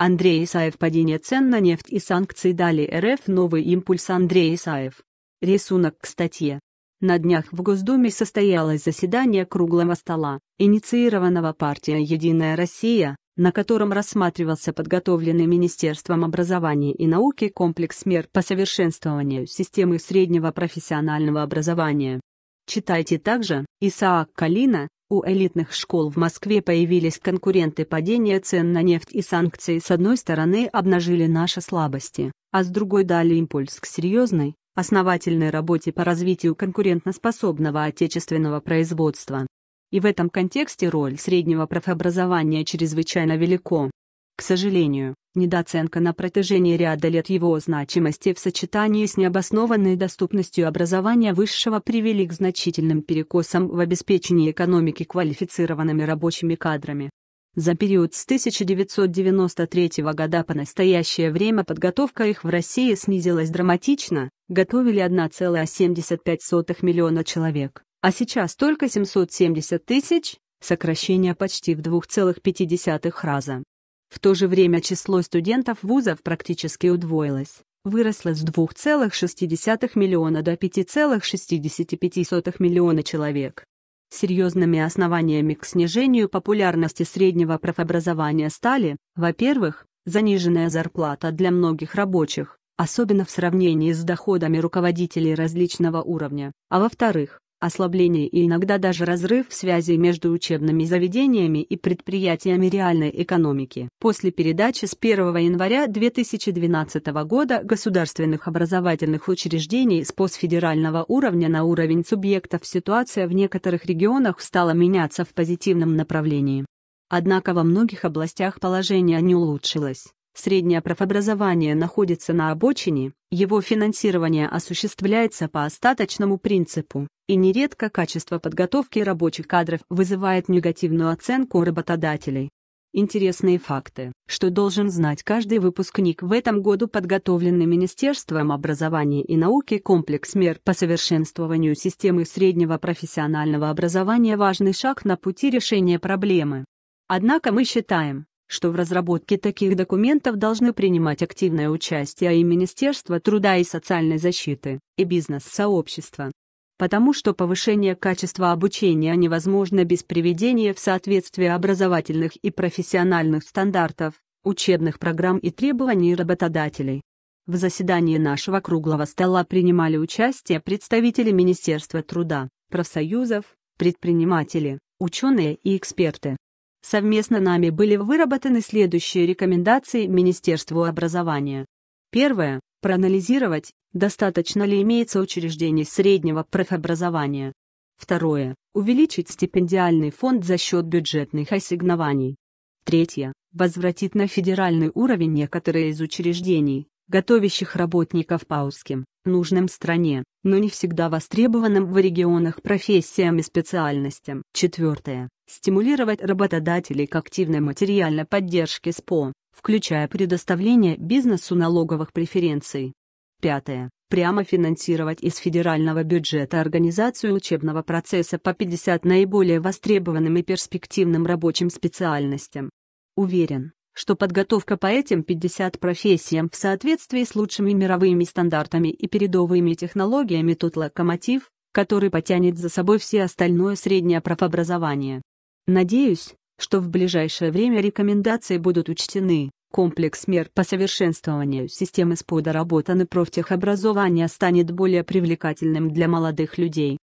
Андрей Исаев «Падение цен на нефть и санкции дали РФ новый импульс» Андрей Исаев. Рисунок к статье. На днях в Госдуме состоялось заседание круглого стола, инициированного партией «Единая Россия», на котором рассматривался подготовленный Министерством образования и науки комплекс мер по совершенствованию системы среднего профессионального образования. Читайте также Исаак Калина, у элитных школ в Москве появились конкуренты падения цен на нефть и санкции с одной стороны обнажили наши слабости, а с другой дали импульс к серьезной, основательной работе по развитию конкурентоспособного отечественного производства. И в этом контексте роль среднего профобразования чрезвычайно велико. К сожалению, недооценка на протяжении ряда лет его значимости в сочетании с необоснованной доступностью образования высшего привели к значительным перекосам в обеспечении экономики квалифицированными рабочими кадрами. За период с 1993 года по настоящее время подготовка их в России снизилась драматично, готовили 1,75 миллиона человек, а сейчас только 770 тысяч, сокращение почти в 2,5 раза. В то же время число студентов вузов практически удвоилось, выросло с 2,6 миллиона до 5,65 миллиона человек. Серьезными основаниями к снижению популярности среднего профобразования стали, во-первых, заниженная зарплата для многих рабочих, особенно в сравнении с доходами руководителей различного уровня, а во-вторых, ослабление и иногда даже разрыв связи между учебными заведениями и предприятиями реальной экономики. После передачи с 1 января 2012 года государственных образовательных учреждений с постфедерального уровня на уровень субъектов ситуация в некоторых регионах стала меняться в позитивном направлении. Однако во многих областях положение не улучшилось среднее профобразование находится на обочине, его финансирование осуществляется по остаточному принципу, и нередко качество подготовки рабочих кадров вызывает негативную оценку работодателей. Интересные факты, что должен знать каждый выпускник в этом году подготовленный Министерством образования и науки комплекс мер по совершенствованию системы среднего профессионального образования важный шаг на пути решения проблемы. Однако мы считаем, что в разработке таких документов должны принимать активное участие и Министерство труда и социальной защиты, и бизнес-сообщество. Потому что повышение качества обучения невозможно без приведения в соответствие образовательных и профессиональных стандартов, учебных программ и требований работодателей. В заседании нашего круглого стола принимали участие представители Министерства труда, профсоюзов, предприниматели, ученые и эксперты. Совместно нами были выработаны следующие рекомендации Министерству образования. Первое. Проанализировать, достаточно ли имеется учреждений среднего профобразования. Второе. Увеличить стипендиальный фонд за счет бюджетных ассигнований. Третье. Возвратить на федеральный уровень некоторые из учреждений, готовящих работников по узким, нужным стране, но не всегда востребованным в регионах профессиям и специальностям. Четвертое стимулировать работодателей к активной материальной поддержке СПО, включая предоставление бизнесу налоговых преференций. Пятое. Прямо финансировать из федерального бюджета организацию учебного процесса по 50 наиболее востребованным и перспективным рабочим специальностям. Уверен, что подготовка по этим 50 профессиям в соответствии с лучшими мировыми стандартами и передовыми технологиями тот локомотив, который потянет за собой все остальное среднее профобразование. Надеюсь, что в ближайшее время рекомендации будут учтены, комплекс мер по совершенствованию системы СПО доработан и профтехобразование станет более привлекательным для молодых людей.